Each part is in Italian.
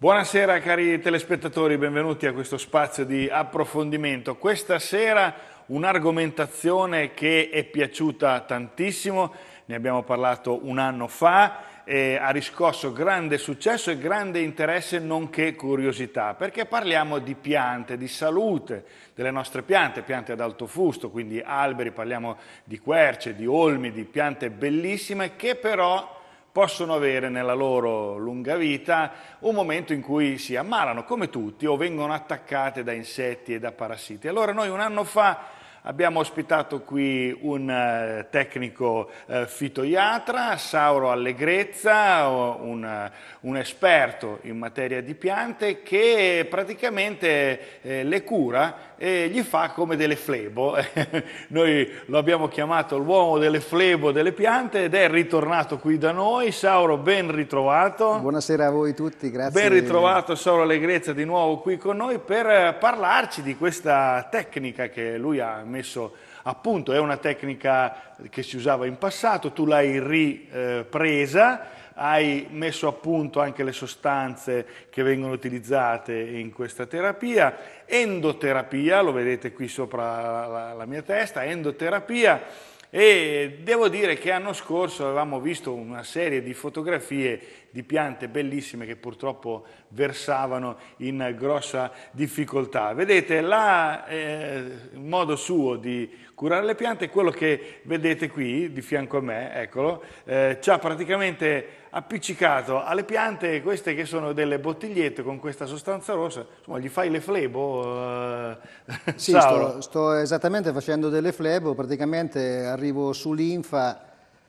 Buonasera cari telespettatori, benvenuti a questo spazio di approfondimento. Questa sera un'argomentazione che è piaciuta tantissimo, ne abbiamo parlato un anno fa, e ha riscosso grande successo e grande interesse nonché curiosità, perché parliamo di piante, di salute delle nostre piante, piante ad alto fusto, quindi alberi, parliamo di querce, di olmi, di piante bellissime che però possono avere nella loro lunga vita un momento in cui si ammalano, come tutti, o vengono attaccate da insetti e da parassiti. Allora noi un anno fa abbiamo ospitato qui un eh, tecnico eh, fitoiatra, Sauro Allegrezza, un, eh, un esperto in materia di piante, che praticamente le cura e gli fa come delle flebo. Noi lo abbiamo chiamato l'uomo delle flebo delle piante ed è ritornato qui da noi. Sauro, ben ritrovato. Buonasera a voi tutti, grazie. Ben ritrovato Sauro Allegrezza di nuovo qui con noi per eh, parlarci di questa tecnica che lui ha messo a punto. È una tecnica che si usava in passato, tu l'hai ripresa hai messo a punto anche le sostanze che vengono utilizzate in questa terapia, endoterapia, lo vedete qui sopra la, la mia testa, endoterapia e devo dire che l'anno scorso avevamo visto una serie di fotografie di piante bellissime che purtroppo versavano in grossa difficoltà. Vedete, là, eh, il modo suo di Curare le piante è quello che vedete qui di fianco a me, eccolo, eh, ci ha praticamente appiccicato alle piante queste che sono delle bottigliette con questa sostanza rossa, insomma gli fai le flebo? Eh, sì, sto, sto, esattamente facendo delle flebo, praticamente arrivo su linfa,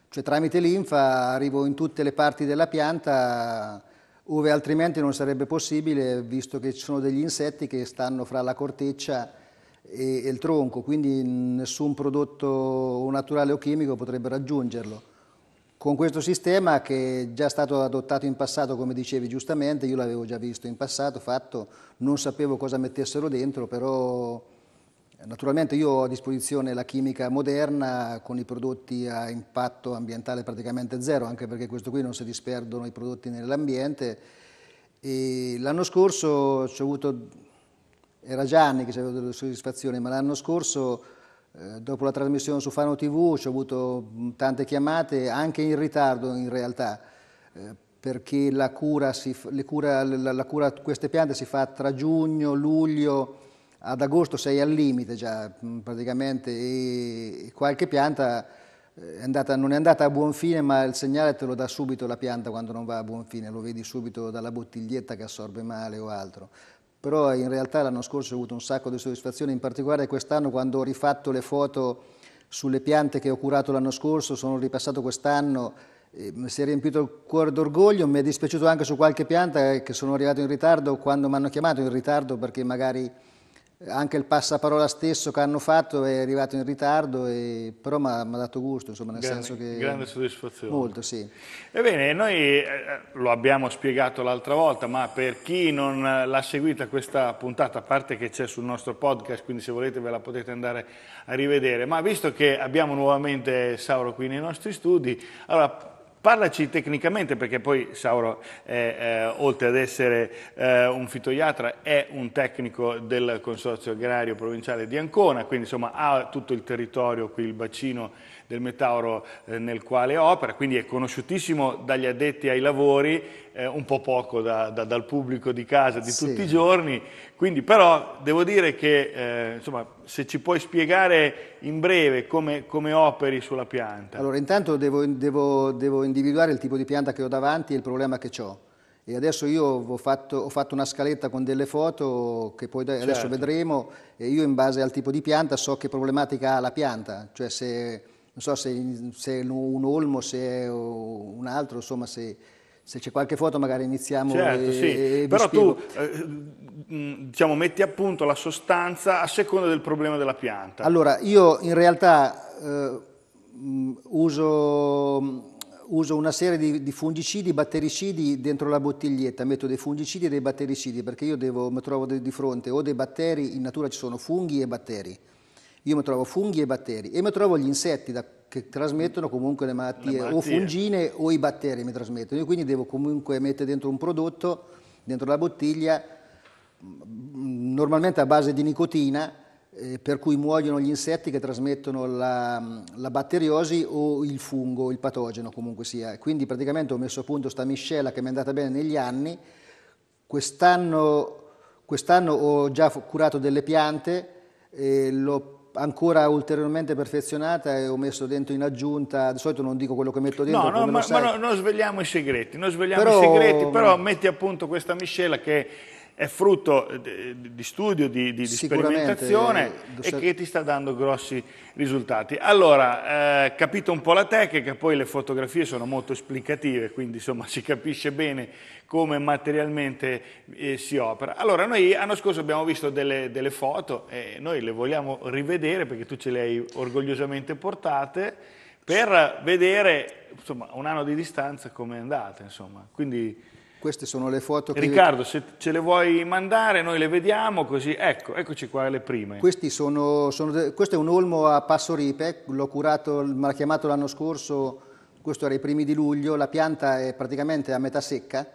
cioè tramite linfa arrivo in tutte le parti della pianta dove altrimenti non sarebbe possibile visto che ci sono degli insetti che stanno fra la corteccia e, e il tronco, quindi nessun prodotto naturale o chimico potrebbe raggiungerlo. Con questo sistema che è già stato adottato in passato, come dicevi giustamente, io l'avevo già visto in passato, fatto, non sapevo cosa mettessero dentro, però naturalmente io ho a disposizione la chimica moderna con i prodotti a impatto ambientale praticamente zero, anche perché questo qui non si disperdono i prodotti nell'ambiente. l'anno scorso ho avuto era già anni che avevo delle soddisfazioni, ma l'anno scorso, eh, dopo la trasmissione su Fano TV, ci ho avuto mm, tante chiamate, anche in ritardo in realtà, eh, perché la cura, si, cura, la, la cura, a queste piante si fa tra giugno, luglio, ad agosto sei al limite già mm, praticamente e qualche pianta eh, è andata, non è andata a buon fine ma il segnale te lo dà subito la pianta quando non va a buon fine, lo vedi subito dalla bottiglietta che assorbe male o altro però in realtà l'anno scorso ho avuto un sacco di soddisfazione, in particolare quest'anno quando ho rifatto le foto sulle piante che ho curato l'anno scorso, sono ripassato quest'anno, eh, mi si è riempito il cuore d'orgoglio, mi è dispiaciuto anche su qualche pianta che sono arrivato in ritardo quando mi hanno chiamato in ritardo perché magari anche il passaparola stesso che hanno fatto è arrivato in ritardo, e, però mi ha dato gusto, insomma, nel grande, senso che... Grande soddisfazione. Molto, sì. Ebbene, noi eh, eh, lo abbiamo spiegato l'altra volta, ma per chi non l'ha seguita questa puntata, a parte che c'è sul nostro podcast, quindi se volete ve la potete andare a rivedere, ma visto che abbiamo nuovamente Sauro qui nei nostri studi, allora Parlaci tecnicamente perché poi Sauro, è, eh, eh, oltre ad essere eh, un fitoiatra, è un tecnico del Consorzio Agrario Provinciale di Ancona, quindi insomma ha tutto il territorio, qui il bacino del Metauro eh, nel quale opera, quindi è conosciutissimo dagli addetti ai lavori, eh, un po' poco da, da, dal pubblico di casa di sì. tutti i giorni, quindi però devo dire che eh, insomma, se ci puoi spiegare in breve come, come operi sulla pianta. Allora intanto devo, devo, devo, individuare il tipo di pianta che ho davanti e il problema che ho. E adesso io ho fatto, ho fatto, una scaletta con delle foto che poi certo. adesso vedremo e io in base al tipo di pianta so che problematica ha la pianta, cioè se non so se, se, è un olmo, se è un altro, insomma se, se c'è qualche foto magari iniziamo certo, e, sì. e Però spiego. tu eh, mm, diciamo, metti a punto la sostanza a seconda del problema della pianta. Allora, io in realtà eh, mm, uso uso una serie di, di, fungicidi, battericidi dentro la bottiglietta, metto dei fungicidi e dei battericidi perché io devo, mi trovo di fronte o dei batteri, in natura ci sono funghi e batteri io mi trovo funghi e batteri e mi trovo gli insetti da, che trasmettono comunque le malattie, le malattie, o fungine o i batteri mi trasmettono. Io quindi devo comunque mettere dentro un prodotto, dentro la bottiglia, mm, normalmente a base di nicotina, eh, per cui muoiono gli insetti che trasmettono la, mm, la batteriosi o il fungo, il patogeno comunque sia. Quindi praticamente ho messo a punto questa miscela che mi è andata bene negli anni. Quest'anno, quest'anno ho già curato delle piante, eh, l'ho ancora ulteriormente perfezionata e ho messo dentro in aggiunta, di solito non dico quello che metto dentro. No, no ma, ma no, non svegliamo i segreti, non svegliamo però... i segreti, però metti appunto questa miscela che è frutto eh, di studio, di, di sperimentazione eh, e che ti sta dando grossi risultati. Allora, eh, capito un po' la tecnica, poi le fotografie sono molto esplicative, quindi insomma si capisce bene come materialmente eh, si opera. Allora, noi l'anno scorso abbiamo visto delle, delle foto e noi le vogliamo rivedere perché tu ce le hai orgogliosamente portate per vedere, insomma, un anno di distanza come è andata, insomma. Quindi, queste sono le foto che... Riccardo, se ce le vuoi mandare, noi le vediamo, così, ecco, eccoci qua le prime. Sono, sono, questo è un olmo a Passo Ripe, l'ho curato, me l'ha chiamato l'anno scorso, questo era i primi di luglio, la pianta è praticamente a metà secca,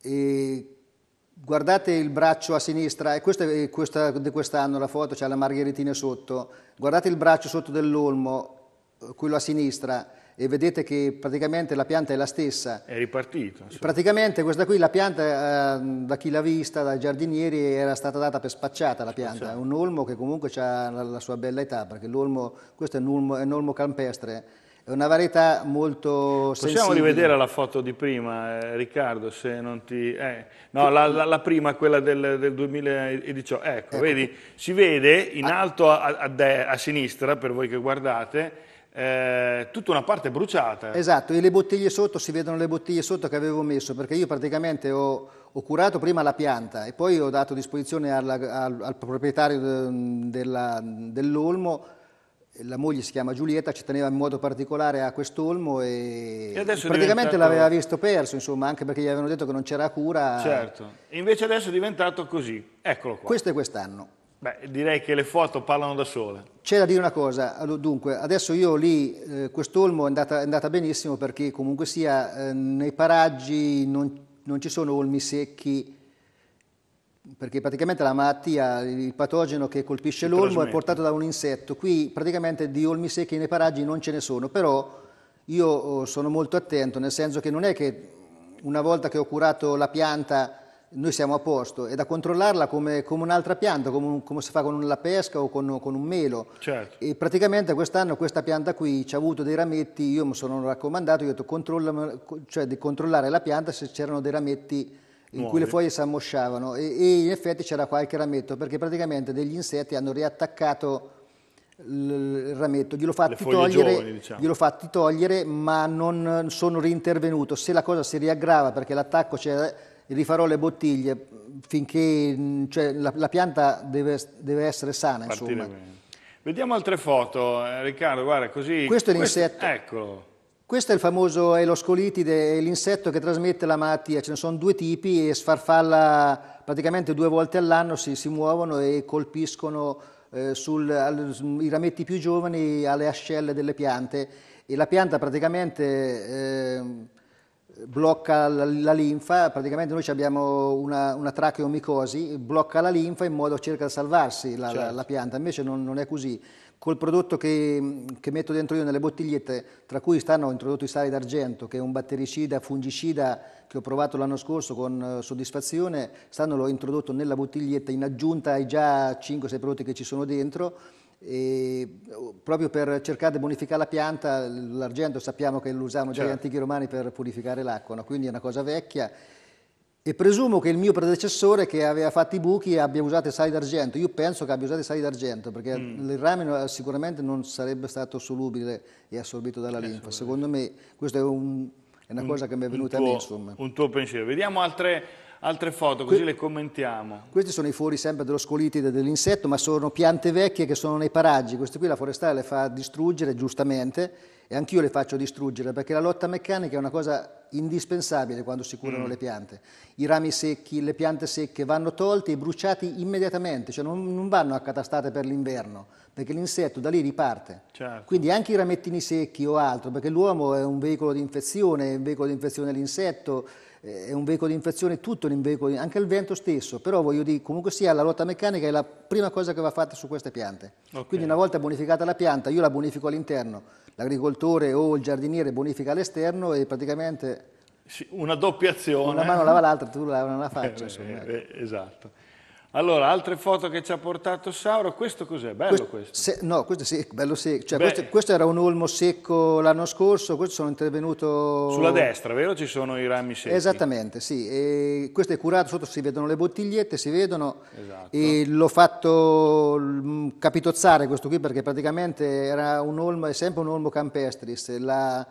e guardate il braccio a sinistra, e questa è questa, di quest'anno la foto, c'è la margheritina sotto, guardate il braccio sotto dell'olmo, eh, quello a sinistra, e vedete che praticamente la pianta è la stessa. È ripartito. Insomma. Praticamente questa qui, la pianta, eh, da chi l'ha vista, dai giardinieri, era stata data per spacciata la pianta. Spacciata. È un olmo che comunque ha la, la, sua bella età, perché l'olmo, questo è un olmo, è un olmo campestre, è una varietà molto Possiamo sensibile. Possiamo rivedere la foto di prima, eh, Riccardo, se non ti... Eh. No, la, la, la, prima, quella del, del 2018. Ecco, ecco, vedi, si vede in ah. alto a, a, a, a sinistra, per voi che guardate, eh, tutta una parte bruciata. Esatto, e le bottiglie sotto, si vedono le bottiglie sotto che avevo messo, perché io praticamente ho, ho curato prima la pianta e poi ho dato disposizione alla, al, al, proprietario dell'olmo, la moglie si chiama Giulietta, ci teneva in modo particolare a quest'olmo e, e praticamente diventato... l'aveva visto perso, insomma, anche perché gli avevano detto che non c'era cura. Certo, e invece adesso è diventato così, eccolo qua. Questo è quest'anno. Beh, direi che le foto parlano da sole. C'è da dire una cosa, dunque, adesso io lì, eh, quest'olmo è andata, è andata benissimo perché comunque sia eh, nei paraggi non, non ci sono olmi secchi, perché praticamente la malattia, il patogeno che colpisce l'olmo è portato da un insetto. Qui praticamente di olmi secchi nei paraggi non ce ne sono, però io oh, sono molto attento, nel senso che non è che una volta che ho curato la pianta noi siamo a posto, è da controllarla come, come un'altra pianta, come, un, come, si fa con la pesca o con, con un melo. Certo. E praticamente quest'anno questa pianta qui ci ha avuto dei rametti, io mi sono raccomandato, io ho detto cioè, di controllare la pianta se c'erano dei rametti in Nuove. cui le foglie si ammosciavano e, e in effetti c'era qualche rametto perché praticamente degli insetti hanno riattaccato il rametto, glielo fatti, togliere, giovani, diciamo. glielo fatti togliere ma non sono reintervenuto, se la cosa si riaggrava perché l'attacco c'era rifarò le bottiglie finché cioè, la, la, pianta deve, deve, essere sana. Insomma. Vediamo altre foto, eh, Riccardo, guarda così. Questo è l'insetto. Eccolo. Questo è il famoso eloscolitide, l'insetto che trasmette la malattia, ce ne sono due tipi e sfarfalla praticamente due volte all'anno, si, si, muovono e colpiscono eh, sul, al, i rametti più giovani alle ascelle delle piante e la pianta praticamente... Eh, blocca la, la, linfa, praticamente noi abbiamo una, una tracheomicosi, blocca la linfa in modo cerca di salvarsi la, certo. la, la certo. pianta, invece non, non, è così. Col prodotto che, che, metto dentro io nelle bottigliette, tra cui stanno introdotto i sali d'argento, che è un battericida, fungicida che ho provato l'anno scorso con eh, soddisfazione, stanno l'ho introdotto nella bottiglietta in aggiunta ai già 5-6 prodotti che ci sono dentro, e oh, proprio per cercare di bonificare la pianta, l'argento sappiamo che lo usavano già certo. gli antichi romani per purificare l'acqua, no? quindi è una cosa vecchia. E presumo che il mio predecessore che aveva fatto i buchi abbia usato sali d'argento. Io penso che abbia usato sali d'argento perché mm. il rame sicuramente non sarebbe stato solubile e assorbito dalla eh, linfa. Secondo me questa è, un, è una un, cosa che mi è venuta tuo, a me. Insomma. Un tuo pensiero. Vediamo altre altre foto così que le commentiamo. Questi sono i fori sempre dello scolitide dell'insetto, ma sono piante vecchie che sono nei paraggi. Queste qui la forestale le fa distruggere giustamente e anch'io le faccio distruggere perché la lotta meccanica è una cosa indispensabile quando si curano mm. le piante. I rami secchi, le piante secche vanno tolte e bruciati immediatamente, cioè non, non vanno accatastate per l'inverno perché l'insetto da lì riparte. Certo. Quindi anche i ramettini secchi o altro, perché l'uomo è un veicolo di infezione, è un veicolo di infezione dell'insetto eh, è un veicolo di infezione, tutto un veicolo, anche il vento stesso, però voglio dire, comunque sia la ruota meccanica è la prima cosa che va fatta su queste piante. Okay. Quindi una volta bonificata la pianta, io la bonifico all'interno, l'agricoltore o il giardiniere bonifica all'esterno e praticamente... Sì, una doppia azione. Una mano lava l'altra, tu non la faccia. Eh, eh, ecco. eh, esatto. Allora, altre foto che ci ha portato Sauro, questo cos'è? Bello questo? questo. Se, no, questo sì, bello secco. Cioè, questo, questo, era un olmo secco l'anno scorso, questo sono intervenuto... Sulla destra, vero? Ci sono i rami secchi. Esattamente, sì. E questo è curato, sotto si vedono le bottigliette, si vedono. Esatto. E l'ho fatto mm, capitozzare questo qui perché praticamente era un olmo, è sempre un olmo campestris. La,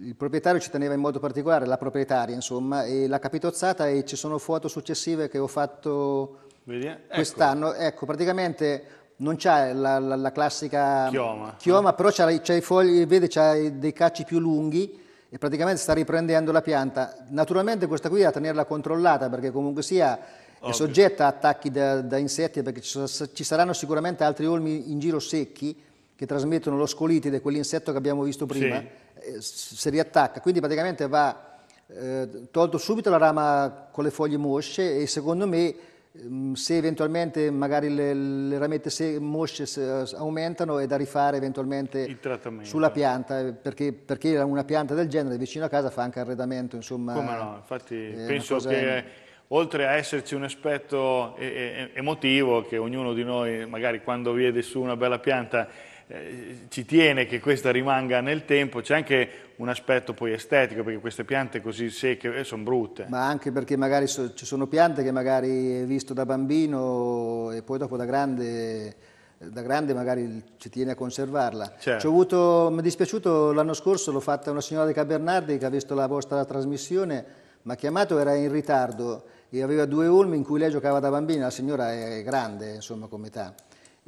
il proprietario ci teneva in modo particolare, la proprietaria insomma, e l'ha capitozzata e ci sono foto successive che ho fatto Ecco. Quest'anno, ecco, praticamente non c'è la, la, la, classica chioma, chioma eh. però c'ha i fogli, vede, c'ha dei cacci più lunghi e praticamente sta riprendendo la pianta. Naturalmente questa qui da tenerla controllata perché comunque sia è soggetta a attacchi da, da insetti perché ci, ci, saranno sicuramente altri olmi in giro secchi che trasmettono lo scolitide, quell'insetto che abbiamo visto prima, sì. Eh, se riattacca. Quindi praticamente va eh, tolto subito la rama con le foglie mosce e secondo me Ehm, se eventualmente magari le, le ramette se, mosce se, aumentano è da rifare eventualmente sulla pianta eh, perché, perché, una pianta del genere vicino a casa fa anche arredamento insomma come no infatti eh, penso che in... oltre a esserci un aspetto emotivo che ognuno di noi magari quando vede su una bella pianta eh, ci tiene che questa rimanga nel tempo, c'è anche un aspetto poi estetico perché queste piante così secche eh, sono brutte. Ma anche perché magari so, ci sono piante che magari hai visto da bambino e poi dopo da grande, da grande magari ci tiene a conservarla. Certo. Avuto, mi è dispiaciuto l'anno scorso, l'ho fatta una signora di Cabernardi che ha visto la vostra trasmissione, mi ha chiamato, era in ritardo e aveva due ulmi in cui lei giocava da bambina, la signora è grande insomma come età.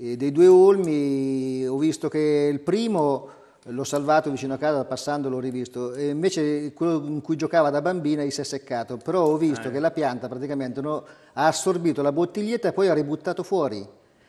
E dei due olmi ho visto che il primo l'ho salvato vicino a casa passando l'ho rivisto e invece quello in cui giocava da bambina gli si è seccato però ho visto eh. che la pianta praticamente no, ha assorbito la bottiglietta e poi ha ributtato fuori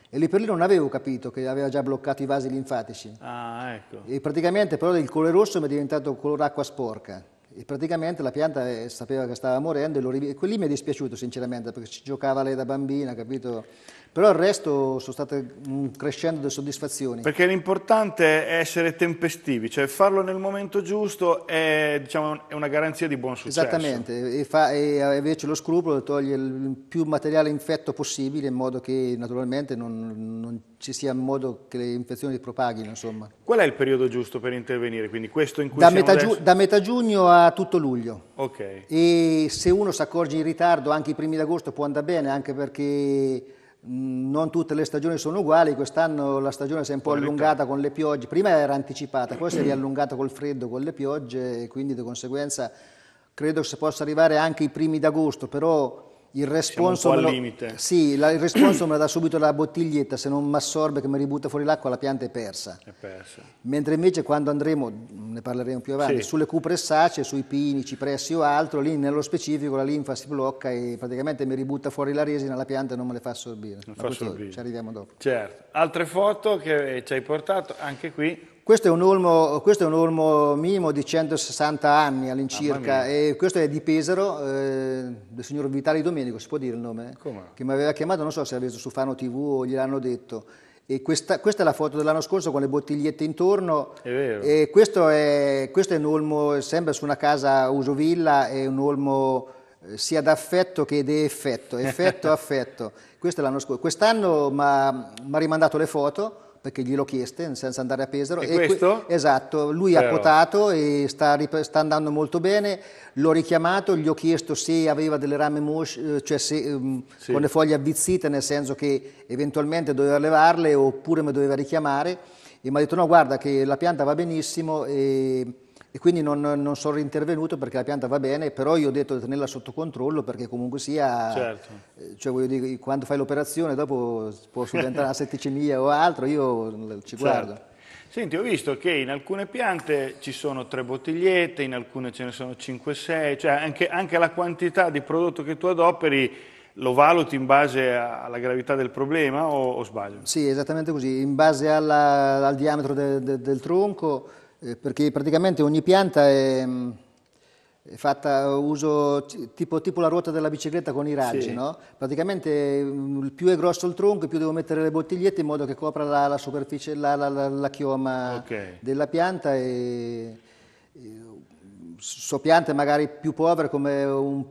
e lì per lì non avevo capito che aveva già bloccato i vasi linfatici ah, ecco. e praticamente però il colore rosso mi è diventato color acqua sporca e praticamente la pianta eh, sapeva che stava morendo e, e quelli mi è dispiaciuto sinceramente perché ci giocava lei da bambina capito però il resto sono state mm, crescendo delle soddisfazioni. Perché l'importante è essere tempestivi, cioè farlo nel momento giusto è, diciamo, è una garanzia di buon successo. Esattamente, e, fa, e invece lo scrupolo è togliere il più materiale infetto possibile in modo che naturalmente non, non ci sia modo che le infezioni si propaghino. Insomma. Qual è il periodo giusto per intervenire? Quindi questo in cui da, metà adesso... da metà giugno a tutto luglio. Okay. E se uno si accorge in ritardo anche i primi d'agosto può andare bene, anche perché Mm, non tutte le stagioni sono uguali, quest'anno la stagione si è un po' allungata con le piogge, prima era anticipata, poi si è riallungata col freddo, con le piogge e quindi di conseguenza credo che si possa arrivare anche i primi d'agosto, però il responso, me lo, sì, la, il responso me lo dà subito la bottiglietta, se non mi assorbe che mi ributta fuori l'acqua la pianta è persa. È persa. Mentre invece quando andremo, ne parleremo più avanti, sì. sulle cupressacee, sui pini, cipressi o altro, lì nello specifico la linfa si blocca e praticamente mi ributta fuori la resina, la pianta non me le fa assorbire. Non fa assorbire. Ci arriviamo dopo. Certo. Altre foto che ci hai portato, anche qui questo è, olmo, questo è un olmo, minimo di 160 anni all'incirca e questo è di Pesaro, eh, del signor Vitali Domenico, si può dire il nome? Eh, come? Che mi aveva chiamato, non so se l'ha visto su Fano TV o gliel'hanno detto. Questa, questa, è la foto dell'anno scorso con le bottigliette intorno. È vero. E questo è, questo è un olmo, sembra su una casa usovilla, è un olmo eh, sia d'affetto che di effetto, effetto affetto. Questo è l'anno scorso. Quest'anno mi ha rimandato le foto perché gliel'ho chiesto senza andare a Pesaro. E, e questo? Que- esatto, lui Però. ha quotato e sta, rip- sta, andando molto bene, l'ho richiamato, gli ho chiesto se aveva delle rame mosce, eh, cioè se, um, sì. con le foglie avvizzite, nel senso che eventualmente doveva levarle oppure mi doveva richiamare e mi ha detto no guarda che la pianta va benissimo e e quindi non, non, sono reintervenuto perché la pianta va bene, però io ho detto di tenerla sotto controllo perché comunque sia, certo. Eh, cioè voglio dire, quando fai l'operazione dopo può subentrare la setticemia o altro, io ci certo. guardo. Senti, ho visto che in alcune piante ci sono tre bottigliette, in alcune ce ne sono 5-6, cioè anche, anche la quantità di prodotto che tu adoperi lo valuti in base alla gravità del problema o, o sbaglio? Sì, esattamente così, in base alla, al diametro de, de, del tronco, eh, perché praticamente ogni pianta è, mm, è fatta uso tipo, tipo, la ruota della bicicletta con i raggi, sì. no? Praticamente mm, più è grosso il tronco, più devo mettere le bottigliette in modo che copra la, la superficie, la, la, la chioma okay. della pianta e, e so piante magari più povere come un,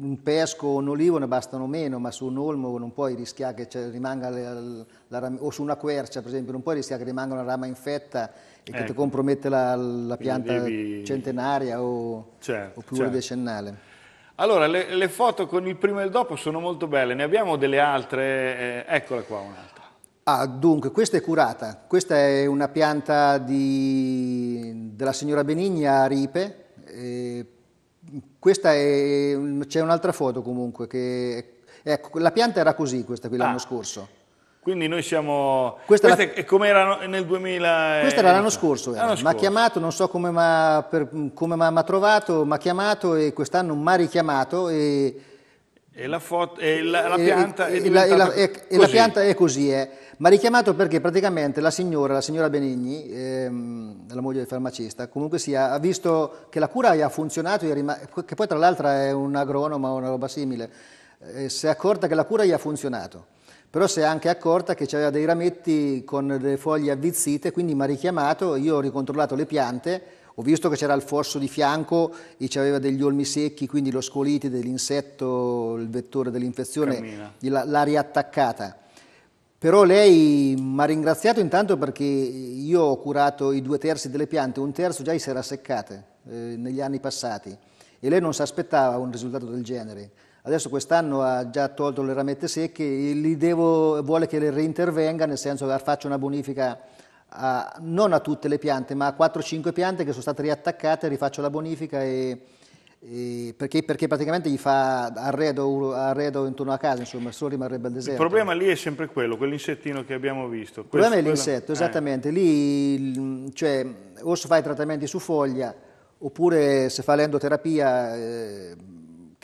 un pesco o un olivo ne bastano meno, ma su un olmo non puoi rischiare che cioè, rimanga la, la, o su una quercia per esempio, non puoi rischiare che rimanga una rama infetta e ecco. che ti ecco. compromette la, la pianta devi... centenaria o, certo, o pluridecennale. Certo. Allora, le, le, foto con il primo e il dopo sono molto belle, ne abbiamo delle altre, eh, eccola qua un'altra. Ah, dunque, questa è curata, questa è una pianta di, della signora Benigna a Ripe, eh, questa è, c'è un'altra foto comunque, che, ecco, la pianta era così questa qui l'anno ah. scorso. Quindi noi siamo... Questa, questa la... è come era nel 2000... Questa era l'anno scorso, mi ha chiamato, non so come mi ha trovato, mi ha chiamato e quest'anno mi ha richiamato e e la, e la, la pianta e, è la, e la, pianta è così, eh. ma richiamato perché praticamente la signora, la signora Benigni, ehm, la moglie del farmacista, comunque sia, ha visto che la cura ha funzionato, che poi tra l'altro è un agronomo o una roba simile, eh, si è accorta che la cura gli ha funzionato, però si è anche accorta che c'era dei rametti con delle foglie avvizzite, quindi mi ha richiamato, io ho ricontrollato le piante, ho visto che c'era il fosso di fianco e c'aveva degli olmi secchi, quindi lo scolite dell'insetto, il vettore dell'infezione, l'ha riattaccata. Però lei mi ha ringraziato intanto perché io ho curato i due terzi delle piante, un terzo già si era seccate eh, negli anni passati e lei non si aspettava un risultato del genere. Adesso quest'anno ha già tolto le ramette secche e devo, vuole che le reintervenga, nel senso che faccio una bonifica a, non a tutte le piante, ma a 4-5 piante che sono state riattaccate, rifaccio la bonifica e, e perché, perché, praticamente gli fa arredo, arredo, intorno a casa, insomma, solo rimarrebbe il deserto. Il problema lì è sempre quello, quell'insettino che abbiamo visto. il problema Questo, è l'insetto, esattamente. Eh. Lì, cioè, o si fa i trattamenti su foglia, oppure se fa l'endoterapia... Eh,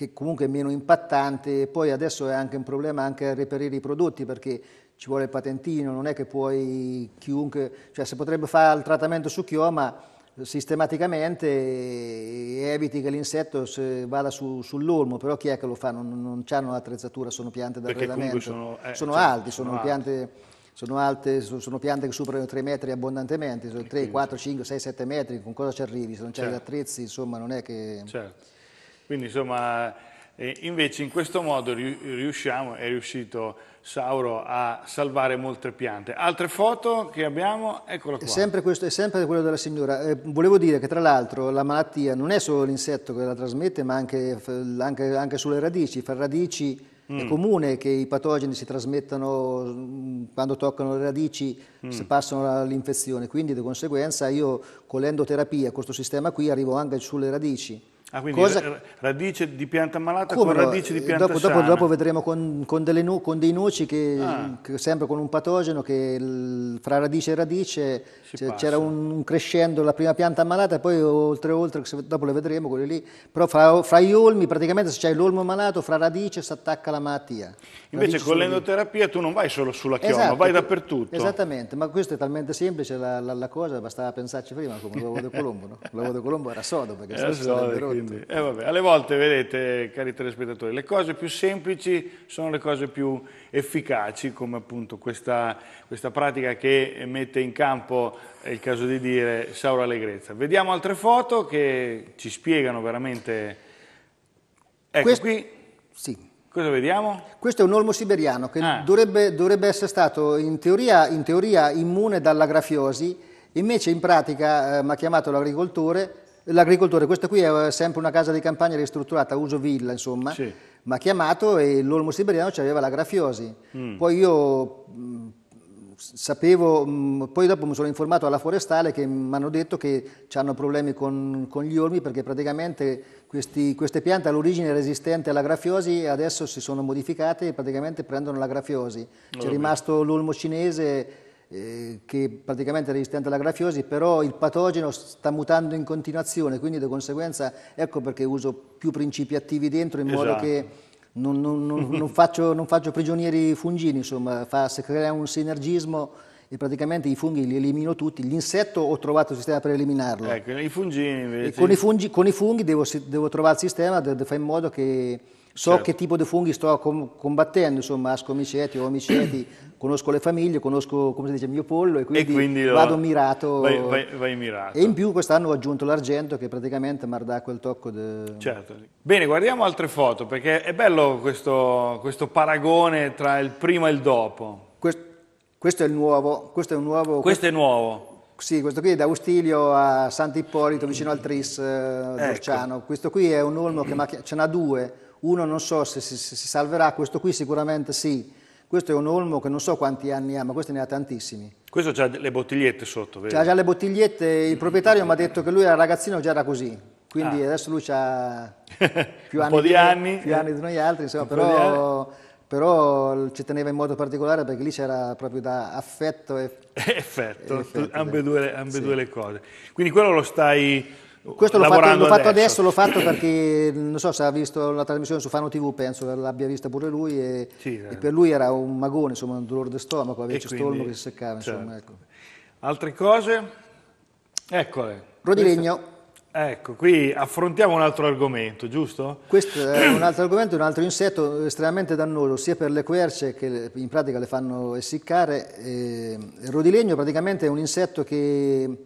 che comunque è meno impattante, poi adesso è anche un problema anche reperire i prodotti perché ci vuole il patentino, non è che puoi chiunque, cioè si potrebbe fare il trattamento su chioma sistematicamente e eviti che l'insetto vada su, sull'olmo, però chi è che lo fa? Non, non hanno l'attrezzatura, sono piante d'arredamento, sono, eh, sono cioè, alti, sono, sono piante... Alti. Sono, alte, sono, piante che superano i 3 metri abbondantemente, 3, quindi, 4, 5, 6, 7 metri, con cosa ci arrivi? Se non c'è certo. gli attrezzi, insomma, non è che... Certo. Quindi, insomma, e invece in questo modo riusciamo, è riuscito Sauro a salvare molte piante. Altre foto che abbiamo, eccola qua. È sempre, questo, è sempre quello della signora. Eh, volevo dire che tra l'altro la malattia non è solo l'insetto che la trasmette, ma anche, anche, anche sulle radici. Fra radici mm. è comune che i patogeni si trasmettano mm, quando toccano le radici, mm. se passano l'infezione. Quindi di conseguenza io con l'endoterapia, con questo sistema qui, arrivo anche sulle radici. Ah, quindi cosa... radice di pianta malata Come con no? radice di pianta dopo, dopo, dopo vedremo con, con, nu- con, dei noci che, ah. che, sempre con un patogeno che il, fra radice e radice c- c'era un, un, crescendo la prima pianta malata e poi oltre oltre, dopo le vedremo quelle lì, però fra, fra gli olmi praticamente se c'è l'olmo malato fra radice si attacca la malattia. Invece radice con l'endoterapia tu non vai solo sulla esatto, chioma, esatto, vai dappertutto. Esattamente, ma questo è talmente semplice la, la, la cosa, bastava pensarci prima come l'uovo di Colombo, no? l'uovo di Colombo era sodo perché era sodo, quindi, eh, vabbè, alle volte vedete, cari telespettatori, le cose più semplici sono le cose più efficaci, come appunto questa, questa pratica che mette in campo, è il caso di dire, Sauro Allegrezza. Vediamo altre foto che ci spiegano veramente... Ecco Quest qui... Sì. Cosa vediamo? Questo è un olmo siberiano che ah. dovrebbe, dovrebbe, essere stato in teoria, in teoria immune dalla grafiosi, invece in pratica eh, mi ha chiamato l'agricoltore l'agricoltore, questa qui è eh, sempre una casa di campagna ristrutturata, uso villa insomma, sì. mi ha chiamato e l'olmo siberiano aveva la grafiosi. Mm. Poi io mh, mm, sapevo, mh, mm, poi dopo mi sono informato alla forestale che mi hanno detto che hanno problemi con, con, gli olmi perché praticamente questi, queste piante all'origine resistenti alla grafiosi adesso si sono modificate e praticamente prendono la grafiosi. C'è rimasto l'olmo cinese eh, che praticamente è resistente alla grafiosi, però il patogeno sta mutando in continuazione, quindi di conseguenza ecco perché uso più principi attivi dentro in esatto. modo che non, non, non, faccio, non, faccio, prigionieri fungini, insomma, fa, si crea un sinergismo e praticamente i funghi li elimino tutti. L'insetto ho trovato il sistema per eliminarlo. Ecco, i fungini invece. Con i, fungi, con i, funghi devo, devo trovare il sistema, devo fare in modo che so certo. che tipo di funghi sto combattendo, insomma, ascomiceti o omiceti, conosco le famiglie, conosco, come si dice, il mio pollo e quindi, e quindi lo... vado mirato. Vai, vai, vai, mirato. E in più quest'anno ho aggiunto l'argento che praticamente mi dà quel tocco de... Certo. Bene, guardiamo altre foto perché è bello questo, questo paragone tra il prima e il dopo. Questo, questo è il nuovo. Questo è un nuovo. Questo è nuovo. Sì, questo qui è da Ustilio a Sant'Ippolito, vicino al Tris, eh, Durciano. Ecco. Questo qui è un olmo che ce n'ha due, uno non so se si, se si salverà, questo qui sicuramente sì. Questo è un olmo che non so quanti anni ha, ma questo ne ha tantissimi. Questo ha già le bottigliette sotto, vero? C'ha già le bottigliette, il proprietario mi ha detto che lui era ragazzino già era così, quindi ah. adesso lui ha più, anni, di anni. più anni di noi altri, insomma, però, però, ci teneva in modo particolare perché lì c'era proprio da affetto e... Effetto, e effetto ambedue, ambedue sì. le cose. Quindi quello lo stai questo l'ho fatto, l'ho fatto adesso. adesso. l'ho fatto perché non so se ha visto la trasmissione su Fano TV, penso che l'abbia vista pure lui e, sì, e eh. per lui era un magone, insomma, un dolore di stomaco, aveva il stolmo che si seccava. Certo. Insomma, ecco. Altre cose? Eccole. Rodilegno. Ecco, qui affrontiamo un altro argomento, giusto? Questo è un altro argomento, un altro insetto estremamente dannoso sia per le querce che in pratica le fanno essiccare. Ehm, il rodilegno praticamente è un insetto che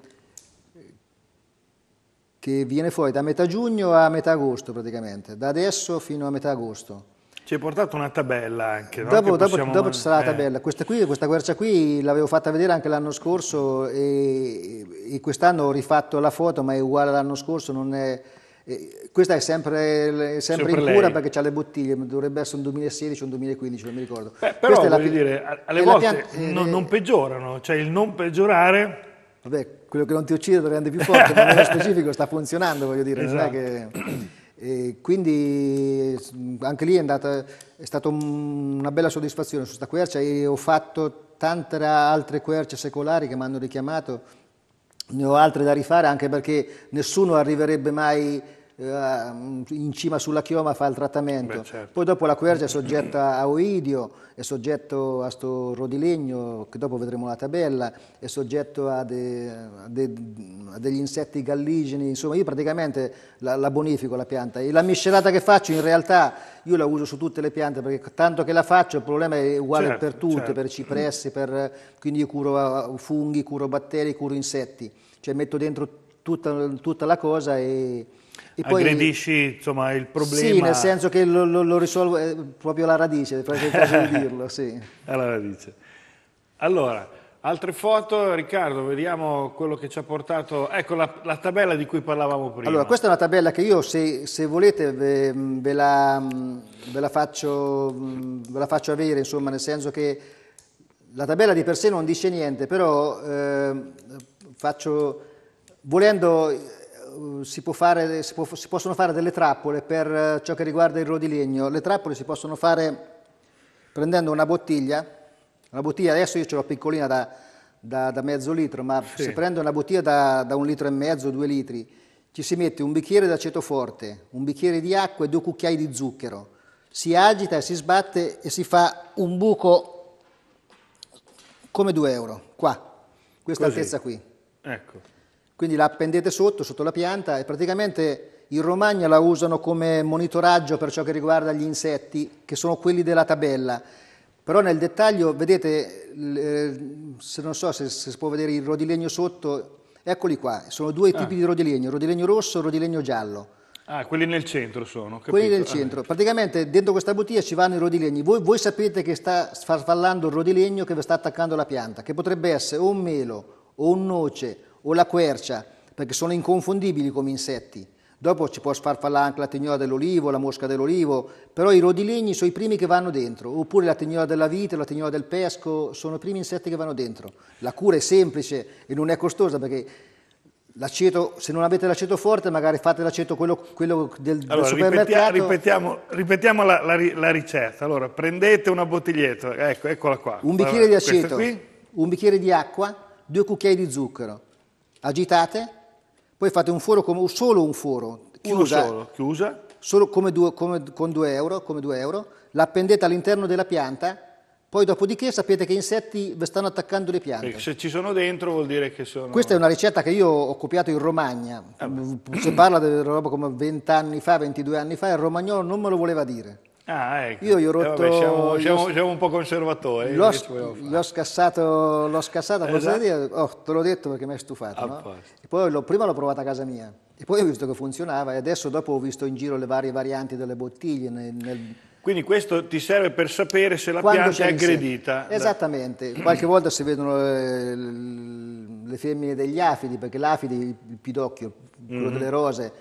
che viene fuori da metà giugno a metà agosto praticamente, da adesso fino a metà agosto. Ci hai portato una tabella anche, no? Dopo, dopo, possiamo... dopo ci sarà la tabella. Questa, qui, questa quercia qui l'avevo fatta vedere anche l'anno scorso e, e quest'anno ho rifatto la foto, ma è uguale all'anno scorso. È, eh, questa è sempre, sempre in cura lei. perché ha le bottiglie, dovrebbe essere un 2016 o un 2015, non mi ricordo. Beh, però, questa è la, dire, alle volte pianta, eh, non, eh, non peggiorano, cioè il non peggiorare vabbè, quello che non ti uccide lo rende più forte, ma nello specifico sta funzionando, voglio dire, esatto. che... E quindi anche lì è, andata, è stata una bella soddisfazione su questa quercia e ho fatto tante altre querce secolari che mi hanno richiamato, ne ho altre da rifare anche perché nessuno arriverebbe mai eh, in cima sulla chioma fa il trattamento. Beh, certo. Poi dopo la quercia è soggetta a oidio, è soggetto a sto rodilegno, che dopo vedremo la tabella, è soggetto a, de, a, de, a degli insetti galligeni, insomma io praticamente la, la bonifico la pianta e la miscelata che faccio in realtà io la uso su tutte le piante perché tanto che la faccio il problema è uguale certo, per tutte, certo. per cipressi, per, quindi io curo eh, funghi, curo batteri, curo insetti, cioè metto dentro tutta, tutta la cosa e e poi, Aggredisci insomma, il problema. Sì, nel senso che lo, lo, lo risolvo eh, proprio alla radice, proprio il di dirlo, sì. alla radice. Allora, altre foto, Riccardo, vediamo quello che ci ha portato. Ecco la, la tabella di cui parlavamo prima. Allora, questa è una tabella che io, se, se volete, ve, ve, la, ve, la faccio, ve la faccio avere, insomma, nel senso che la tabella di per sé non dice niente, però eh, faccio, volendo eh, si, fare, si, può, si, possono fare delle trappole per eh, ciò che riguarda il rodilegno. Le trappole si possono fare prendendo una bottiglia, una bottiglia adesso io ce l'ho piccolina da, da, da mezzo litro, ma sì. se prendo una bottiglia da, da, un litro e mezzo, due litri, ci si mette un bicchiere d'aceto forte, un bicchiere di acqua e due cucchiai di zucchero. Si agita e si sbatte e si fa un buco come 2 euro, qua, questa Così. altezza qui. Ecco quindi la appendete sotto, sotto la pianta e praticamente in Romagna la usano come monitoraggio per ciò che riguarda gli insetti, che sono quelli della tabella. Però nel dettaglio, vedete, eh, se non so se, se si può vedere il rodilegno sotto, eccoli qua, sono due ah. tipi di rodilegno, rodilegno rosso e rodilegno giallo. Ah, quelli nel centro sono, capito. Quelli nel ah, centro. Ah. Praticamente dentro questa bottiglia ci vanno i rodilegni. Voi, voi sapete che sta farfallando il rodilegno che vi sta attaccando la pianta, che potrebbe essere o un melo, o un noce, o la quercia, perché sono inconfondibili come insetti. Dopo ci può sfarfallare anche la tignola dell'olivo, la mosca dell'olivo, però i rodilegni sono i primi che vanno dentro, oppure la tignola della vite, la tignola del pesco, sono i primi insetti che vanno dentro. La cura è semplice e non è costosa perché l'aceto, se non avete l'aceto forte magari fate l'aceto quello, quello del, allora, del supermercato. Ripetiamo, ripetiamo la, la, la, ricetta, allora prendete una bottiglietta, ecco, eccola qua. Un bicchiere allora, di aceto, un bicchiere di acqua, due cucchiai di zucchero agitate, poi fate un foro come solo un foro, chiusa, Uno solo, chiusa. solo come due, come, con 2 euro, come 2 euro, l'appendete all'interno della pianta, poi dopodiché sapete che insetti vi stanno attaccando le piante. Perché se ci sono dentro vuol dire che sono... Questa è una ricetta che io ho copiato in Romagna, ah si parla della roba come 20 anni fa, 22 anni fa, il romagnolo non me lo voleva dire. Ah, ecco. Io gli ho rotto... Eh, vabbè, siamo, siamo, siamo, un po' conservatori. L'ho, eh, l'ho scassato, l'ho scassato esatto. cosa dire? Oh, te l'ho detto perché mi è stufato. No? E poi l'ho, prima l'ho provata a casa mia, e poi ho visto che funzionava, e adesso dopo ho visto in giro le varie varianti delle bottiglie. Nel, nel... Quindi questo ti serve per sapere se la Quando pianta è aggredita. Esattamente, qualche volta si vedono eh, le, le femmine degli afidi, perché l'afidi, il pidocchio, quello mm-hmm. delle rose,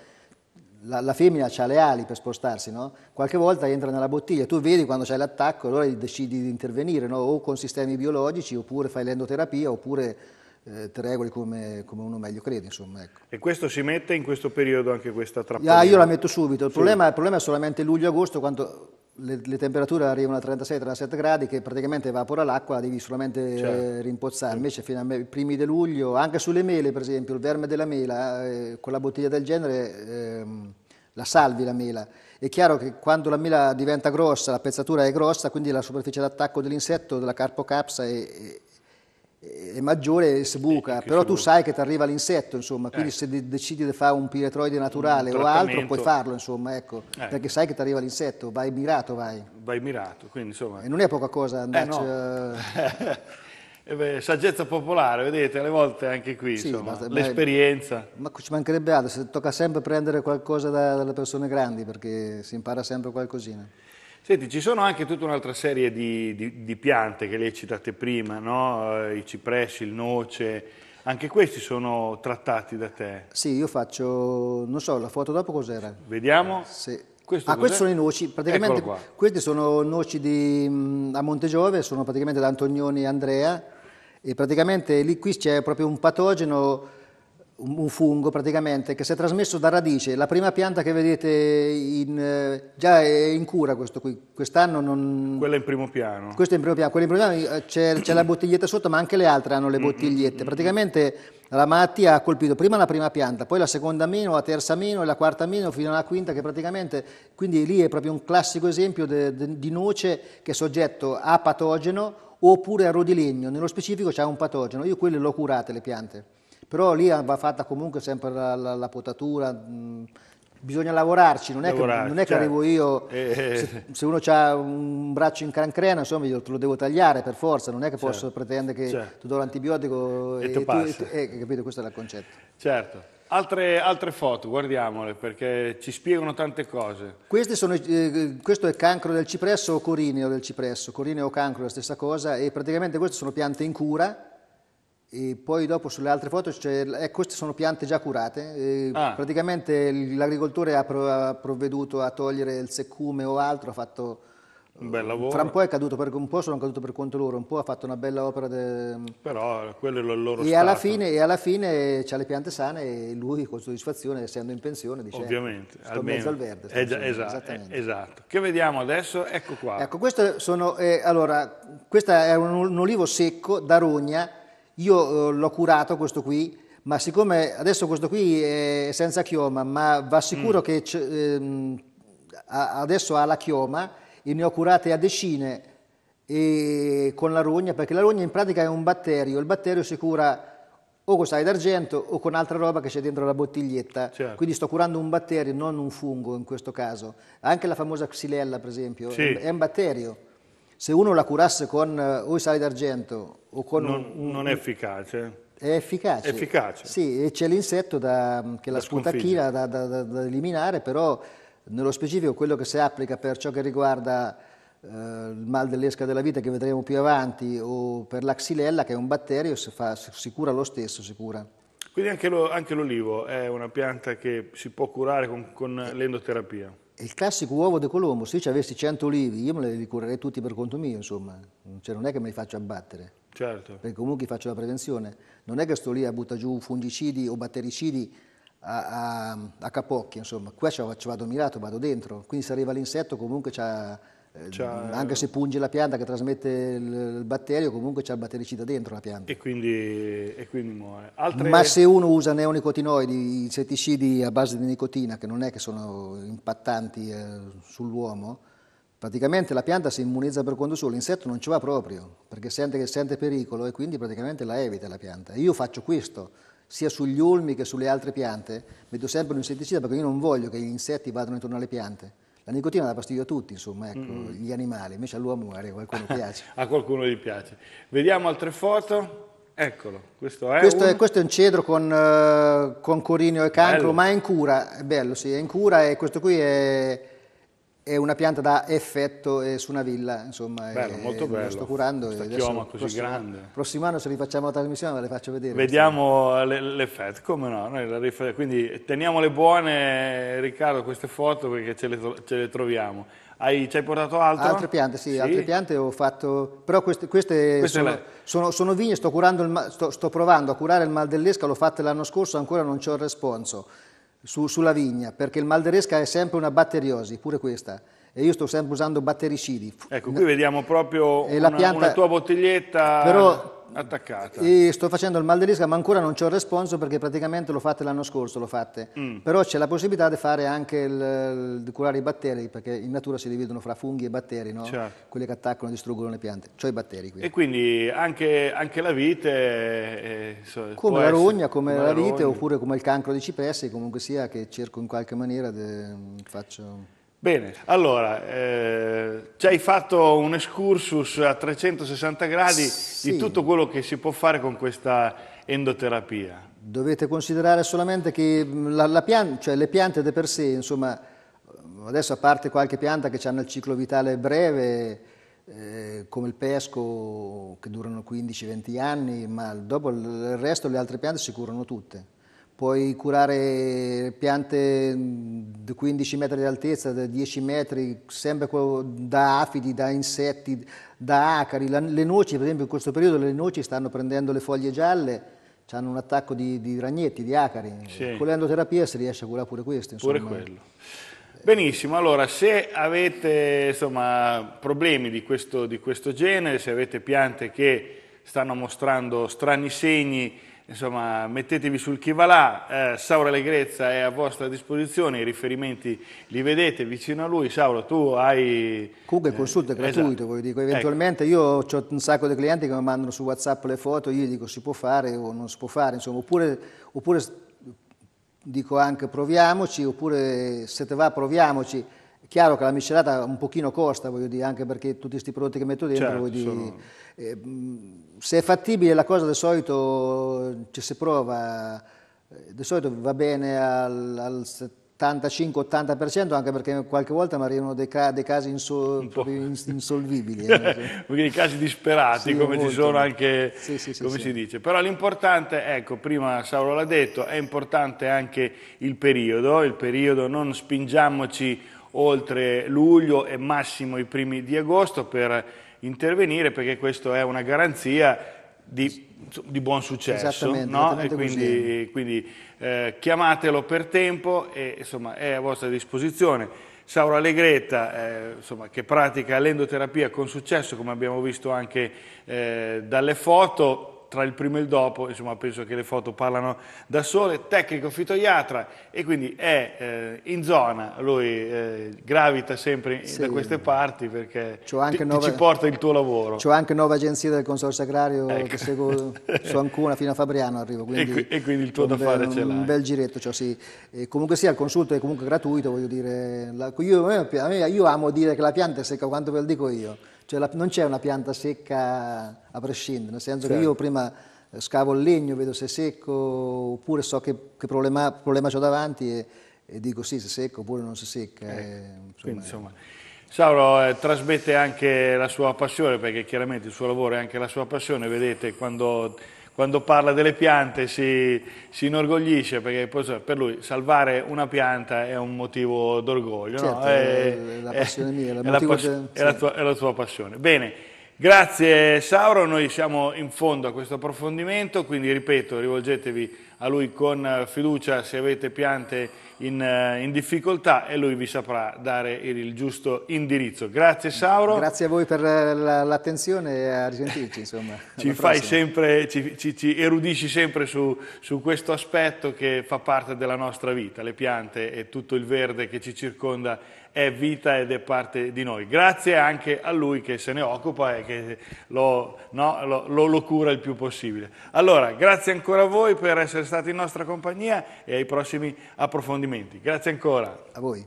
la, la, femmina ha le ali per spostarsi, no? qualche volta entra nella bottiglia, tu vedi quando c'è l'attacco, allora decidi di intervenire, no? o con sistemi biologici, oppure fai l'endoterapia, oppure eh, te regoli come, come, uno meglio crede. Insomma, ecco. E questo si mette in questo periodo anche questa trappola? Ah, io la metto subito, il, sì. problema, il problema, è solamente luglio-agosto, quando le, le, temperature arrivano a 36-37 gradi che praticamente evapora l'acqua, devi solamente eh, certo. rimpozzare. Invece fino ai primi di luglio, anche sulle mele per esempio, il verme della mela, eh, con la bottiglia del genere ehm, la salvi la mela. È chiaro che quando la mela diventa grossa, la pezzatura è grossa, quindi la superficie d'attacco dell'insetto, della carpocapsa, è, è maggiore e si buca, però tu sai che ti arriva l'insetto, insomma, quindi eh. se de decidi di fare un piretroide naturale o altro puoi farlo, insomma, ecco, eh. perché sai che ti arriva l'insetto, vai mirato, vai. Vai mirato, quindi insomma... E non è poca cosa andarci... Eh, no. Eh, eh beh, saggezza popolare, vedete, alle volte anche qui, sì, l'esperienza. Ma ci mancherebbe altro, tocca sempre prendere qualcosa da, dalle persone grandi perché si impara sempre qualcosina. Senti, ci sono anche tutta un'altra serie di, di, di piante che lei citate prima, no? Eh, i cipressi, il noce, anche questi sono trattati da te? Sì, io faccio, non so, la foto dopo cos'era? Vediamo. Sì. Questo ah, questi sono i noci, praticamente questi sono noci di, mm, a Montegiove, sono praticamente da Antonioni e Andrea e praticamente lì qui c'è proprio un patogeno un fungo praticamente che si è trasmesso da radice, la prima pianta che vedete in, eh, già è in cura questo qui, quest'anno non... Quella in primo piano. Questa è in primo piano, quella in primo piano eh, c'è, la bottiglietta sotto ma anche le altre hanno le bottigliette, praticamente la malattia ha colpito prima la prima pianta, poi la seconda meno, la terza meno, la quarta meno, fino alla quinta che praticamente, quindi lì è proprio un classico esempio di noce che è soggetto a patogeno oppure a rodilegno, nello specifico c'è un patogeno, io quelle l'ho curate le piante. Però lì va fatta comunque sempre la, la, la potatura, bisogna lavorarci, non è, lavorarci, che, non è cioè, che, certo. arrivo io, eh, eh se, eh. se, uno ha un braccio in cancrena, insomma, io te lo devo tagliare per forza, non è che posso certo, pretendere che certo. tu do l'antibiotico e, e tu, passi. E tu, eh, capito, questo è il concetto. Certo. Altre, altre, foto, guardiamole, perché ci spiegano tante cose. Sono, eh, questo è cancro del cipresso o corineo del cipresso, corineo o cancro è la stessa cosa, e praticamente queste sono piante in cura, e poi dopo sulle altre foto, cioè, eh, queste sono piante già curate, eh, ah. praticamente l'agricoltore ha, provveduto a togliere il seccume o altro, ha fatto un bel lavoro. Fra un po' è caduto, per, un po' sono caduto per conto loro, un po' ha fatto una bella opera. De... Però quello è il loro e alla fine E alla fine c'ha le piante sane e lui con soddisfazione, essendo in pensione, dice Ovviamente, sto almeno. mezzo al verde. Eh, esatto, eh, esatto. Che vediamo adesso? Ecco qua. Ecco, questo, sono, eh, allora, questo è un, un olivo secco da rogna io eh, l'ho curato questo qui, ma siccome adesso questo qui è senza chioma, ma va sicuro mm. che ehm, adesso ha la chioma, e ne ho curate a decine e con la rogna, perché la rogna in pratica è un batterio, il batterio si cura o con sale d'argento o con altra roba che c'è dentro la bottiglietta. Certo. Quindi sto curando un batterio, non un fungo in questo caso. Anche la famosa xylella, per esempio, sì. è un batterio se uno la curasse con eh, o i sali d'argento o con... Non, un, non è efficace. È efficace. efficace. Sì, c'è l'insetto da, mm, che la, la spuntacchina da, da, da, eliminare, però nello specifico quello che si applica per ciò che riguarda eh, il mal dell'esca della vita che vedremo più avanti o per la xylella che è un batterio si, fa, si cura lo stesso, si cura. Quindi anche, l'olivo è una pianta che si può curare con, con l'endoterapia? il classico uovo di Colombo, se io ci avessi 100 olivi, io me li curerei tutti per conto mio, insomma. Cioè, non è che me li faccio abbattere. Certo. Perché comunque faccio la prevenzione. Non è che sto lì a buttare giù fungicidi o battericidi a, a, a capocchia, insomma. Qua ci vado mirato, vado dentro. Quindi se arriva l'insetto comunque c'ha cioè, eh, anche se punge la pianta che trasmette il, batterio, comunque c'è il battericida dentro la pianta. E quindi, e quindi muore. Altre... Ma se uno usa neonicotinoidi, insetticidi a base di nicotina, che non è che sono impattanti eh, sull'uomo, praticamente la pianta si immunizza per quando solo, l'insetto non ci va proprio, perché sente che sente pericolo e quindi praticamente la evita la pianta. Io faccio questo, sia sugli ulmi che sulle altre piante, metto sempre un insetticida perché io non voglio che gli insetti vadano intorno alle piante la nicotina dà fastidio a tutti, insomma, ecco, mm. gli animali, invece all'uomo magari a qualcuno piace. a qualcuno gli piace. Vediamo altre foto. Eccolo, questo è, questo, è, questo è un cedro con, uh, con corinio e cancro, bello. ma è in cura, è bello, sì, è in cura e questo qui è è una pianta da effetto eh, su una villa, insomma. Bello, è, molto bello. Lo sto curando. Questa chioma così prossimo, grande. Prossimo anno se rifacciamo la trasmissione ve le faccio vedere. Vediamo l'effetto, come no? quindi teniamole buone Riccardo queste foto perché ce le, ce le troviamo. Hai, ci hai portato altro? Altre piante, sì, sì. altre piante ho fatto, però queste, queste, queste sono, sono, sono, vigne, sto, il, sto, sto, provando a curare il mal dell'esca, l'ho fatta l'anno scorso, ancora non c'ho il responso su, sulla vigna, perché il mal d'Eresca è sempre una batteriosi, pure questa e io sto sempre usando battericidi. Ecco, qui vediamo proprio una, pianta, una, tua bottiglietta però, attaccata. sto facendo il mal di ma ancora non c'ho il responso perché praticamente l'ho fatta l'anno scorso, l'ho fatta. Mm. Però c'è la possibilità di fare anche il, di curare i batteri, perché in natura si dividono fra funghi e batteri, no? certo. quelli che attaccano e distruggono le piante. C'ho i batteri qui. E quindi anche, anche la vite... È, eh, è, come la rogna, come, come la, la vite, oppure come il cancro di cipressi, comunque sia che cerco in qualche maniera, de, mm, faccio... Bene, allora, eh, ci hai fatto un excursus a 360 gradi sì. di tutto quello che si può fare con questa endoterapia. Dovete considerare solamente che mm, la, la pian cioè le piante di per sé, insomma, adesso a parte qualche pianta che hanno il ciclo vitale breve, eh, come il pesco, che durano 15-20 anni, ma dopo il resto le altre piante si curano tutte puoi curare piante mm, di 15 metri di altezza, da 10 metri, sempre da afidi, da insetti, da acari. le noci, per esempio, in questo periodo le noci stanno prendendo le foglie gialle, hanno un attacco di, di, ragnetti, di acari. Sì. Con l'endoterapia si riesce a curare pure questo. Insomma. Pure quello. Benissimo, allora se avete insomma, problemi di questo, di questo genere, se avete piante che stanno mostrando strani segni, insomma mettetevi sul chi va là, eh, Sauro Allegrezza è a vostra disposizione, i riferimenti li vedete vicino a lui, Sauro tu hai... Comunque il consulto è eh, gratuito, esatto. voglio dire, ecco. eventualmente ecco. io ho un sacco di clienti che mi mandano su Whatsapp le foto, io gli dico si può fare o non si può fare, insomma, oppure, oppure dico anche proviamoci, oppure se te va proviamoci Chiaro che la miscelata un pochino costa, voglio dire, anche perché tutti questi prodotti che metto dentro, certo, voglio dire, sono... eh, se è fattibile la cosa di solito ci si prova, eh, di solito va bene al, al 75-80% anche perché qualche volta mi arrivano dei, ca dei casi insol insolvibili. Eh. dei casi disperati sì, come molto. ci sono anche, sì, sì, come si dice. Però l'importante, ecco, prima Saulo l'ha detto, è importante anche il periodo, il periodo non spingiamoci oltre luglio e massimo i primi di agosto per intervenire perché questa è una garanzia di, di buon successo. Esattamente, no? esattamente quindi, quindi eh, chiamatelo per tempo e insomma è a vostra disposizione. Sauro Allegretta, eh, insomma, che pratica l'endoterapia con successo, come abbiamo visto anche eh, dalle foto, tra il primo e il dopo, insomma penso che le foto parlano da sole, tecnico Fito Iatra e quindi è eh, in zona, lui eh, gravita sempre sì. da queste parti perché ti, nove, ti ci porta il tuo lavoro. C'ho anche nuova agenzia del Consorzio Agrario ecco. che seguo su Ancuna fino a Fabriano arrivo, quindi e, e, quindi il tuo da fare ce l'hai. Un bel giretto, cioè, sì. comunque sia, il consulto è comunque gratuito, voglio dire, la, io, io amo dire che la pianta è secca quanto ve lo dico io. Cioè la, non c'è una pianta secca a prescindere, nel senso certo. che io prima eh, scavo il legno, vedo se è secco, oppure so che, che problema, problema ho davanti e, e, dico sì, se è secco oppure non si secca. Ecco, eh, e, insomma, quindi, eh. insomma. Sauro eh, trasmette anche la sua passione, perché chiaramente il suo lavoro è anche la sua passione, vedete quando quando parla delle piante si, si inorgoglisce perché per lui salvare una pianta è un motivo d'orgoglio. Certo, no? è, è, la passione è, mia, è la, pas che, sì. la tua, è la tua passione. Bene, grazie Sauro, noi siamo in fondo a questo approfondimento, quindi ripeto, rivolgetevi a lui con fiducia se avete piante in, eh, in, difficoltà e lui vi saprà dare il, il giusto indirizzo. Grazie Sauro. Grazie a voi per eh, l'attenzione e a risentirci. Insomma, ci, fai sempre, ci, ci, ci erudisci sempre su, su questo aspetto che fa parte della nostra vita, le piante e tutto il verde che ci circonda è vita ed è parte di noi. Grazie anche a lui che se ne occupa e che lo, no, lo, lo, lo cura il più possibile. Allora, grazie ancora a voi per essere stati in nostra compagnia e ai prossimi approfondimenti. Grazie ancora. A voi.